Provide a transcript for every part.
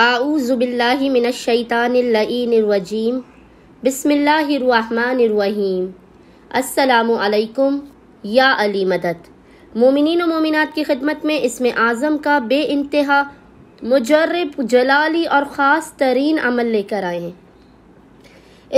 आऊज़ुबिल्लिमिनशैतानरजीम बसमिल्लाम असलकुम या अली मदद मोमिन मोमिनात की खिदमत में इसमें आज़म का बे इंतहा मुजरब जलाली और ख़ास तरीन अमल लेकर आए हैं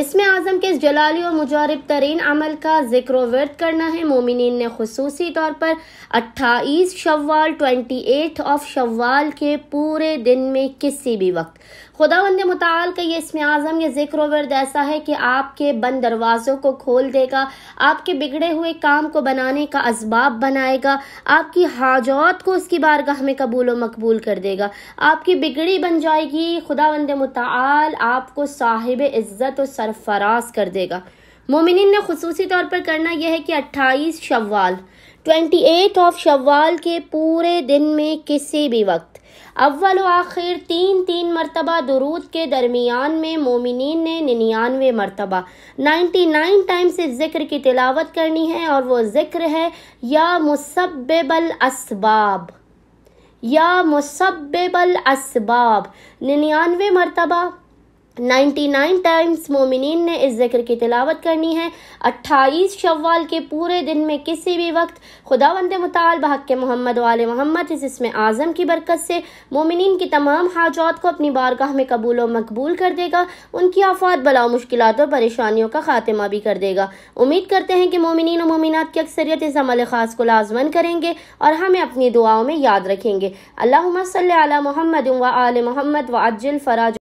इसमें आजम के इस जलाली और मुजारब तरीन अमल का जिक्र वर्द करना है मोमिन ने खसूसी तौर पर अट्ठाईस शवाल ट्वेंटी एट ऑफ शवाल के पूरे दिन में किसी भी वक्त खुदा वंद मताल का ये इसमें आज़म ये जिक्र वर्द ऐसा है कि आपके बंद दरवाज़ों को खोल देगा आपके बिगड़े हुए काम को बनाने का इसबाब बनाएगा आपकी हाजत को उसकी बारगाह में कबूल व मकबूल कर देगा आपकी बिगड़ी बन जाएगी खुदा वंद मताल आपको साहिब इज़्ज़त और सरफराज कर देगा मोमिन ने खसूसी तौर पर करना यह है कि अट्ठाईस शवाल ट्वेंटी एट ऑफ शवाल के पूरे दिन में किसी भी वक्त अव्वल आखिर तीन तीन मरतबा दरूद के दरमियान में मोमिन ने निन्यानवे मरतबा नाइन्टी नाइन टाइम से ज़िक्र की तिलावत करनी है और वह ज़िक्र है या मुसबल इसबाब या मुसबल इसबाब निन्यानवे मरतबा नाइन्टी नाइन टाइम्स मोमिन ने इस जिक्र की तिलावत करनी है अट्ठाईस शव्वाल के पूरे दिन में किसी भी वक्त खुदा वंद मताल बहक के मोहम्मद वाल मोहम्मद इस इसमें आज़म की बरकत से मोमिन की तमाम हाजात को अपनी बारगाह में कबूल व मकबूल कर देगा उनकी आफात बला मुश्किल और परेशानियों का खात्मा भी कर देगा उम्मीद करते हैं कि मोमिन और मोमिनत की अक्सरियत इस अमल ख़ास को लाजमन करेंगे और हमें अपनी दुआओं में याद रखेंगे अल्लाह सल मोहम्मद व आल मोहम्मद व अजल फराज